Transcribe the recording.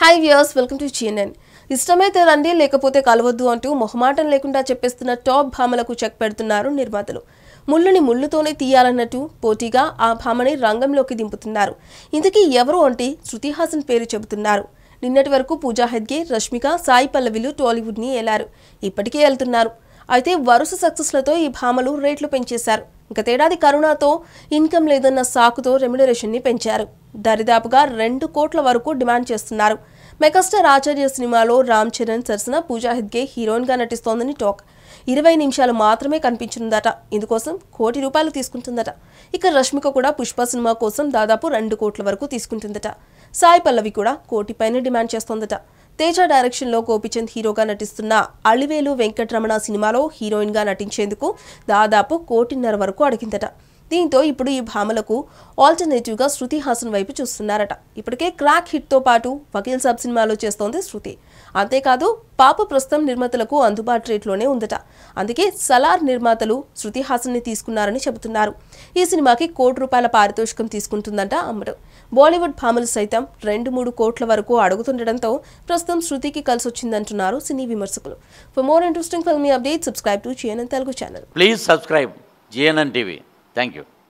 Hi viewers welcome to చీనన్ ఇష్టమైతే రండి లేకపోతే కలవద్దు అంటూ మొహమాటం లేకుండా చెప్పేస్తున్న టాప్ భామలకు చెక్ పెడుతున్నారు నిర్మాతలు ముళ్ళుని ముళ్ళుతోనే తీయాలన్నట్టు పోటీగా ఆ భామని రంగంలోకి దింపుతున్నారు ఇంతకీ ఎవరు అంటే శృతి హాసన్ పేరు చెబుతున్నారు నిన్నటి వరకు పూజా హెద్గే రష్మిక సాయి పల్లవిలు టాలీవుడ్ని ఏలారు ఇప్పటికే వెళ్తున్నారు అయితే వరుస సక్సెస్లతో ఈ భామలు రేట్లు పెంచేశారు గతేడాది కరోనాతో ఇన్కమ్ లేదన్న సాకుతో ని పెంచారు దరిదాపుగా రెండు కోట్ల వరకు డిమాండ్ చేస్తున్నారు మెగాస్టార్ ఆచార్య సినిమాలో రామ్ చరణ్ సరసన పూజా హెద్గే హీరోయిన్గా నటిస్తోందని టాక్ ఇరవై నిమిషాలు మాత్రమే కనిపించనుందట ఇందుకోసం కోటి రూపాయలు తీసుకుంటుందట ఇక రష్మిక కూడా పుష్ప సినిమా కోసం దాదాపు రెండు కోట్ల వరకు తీసుకుంటుందట సాయి పల్లవి కూడా కోటిపైనే డిమాండ్ చేస్తోందట తేజ లో గోపిచంద్ హీరోగా నటిస్తున్న అళివేలు వెంకటరమణ సినిమాలో హీరోయిన్ గా నటించేందుకు దాదాపు కోటిన్నర వరకు అడిగిందట దీంతో ఇప్పుడు ఈ భామలకు ఆల్టర్నేటివ్గా శృతి హాసన్ వైపు చూస్తున్నారట ఇప్పటికే క్రాక్ హిట్తో పాటు వకీల్ సాబ్ సినిమాలో చేస్తోంది శృతి అంతేకాదు పాప ప్రస్తుతం నిర్మాతలకు అందుబాటు రేట్లోనే ఉందట అందుకే సలార్ నిర్మాతలు శృతి హాసన్ని తీసుకున్నారని చెబుతున్నారు ఈ సినిమాకి కోటి రూపాయల పారితోషికం తీసుకుంటుందంట అమ్మడు బాలీవుడ్ భామలు సైతం రెండు మూడు కోట్ల వరకు అడుగుతుండటంతో ప్రస్తుతం శృతికి కలిసి వచ్చిందంటున్నారు సినీ విమర్శకులు for more interesting filmy update subscribe to GNN Telugu channel please subscribe GNN TV Thank you.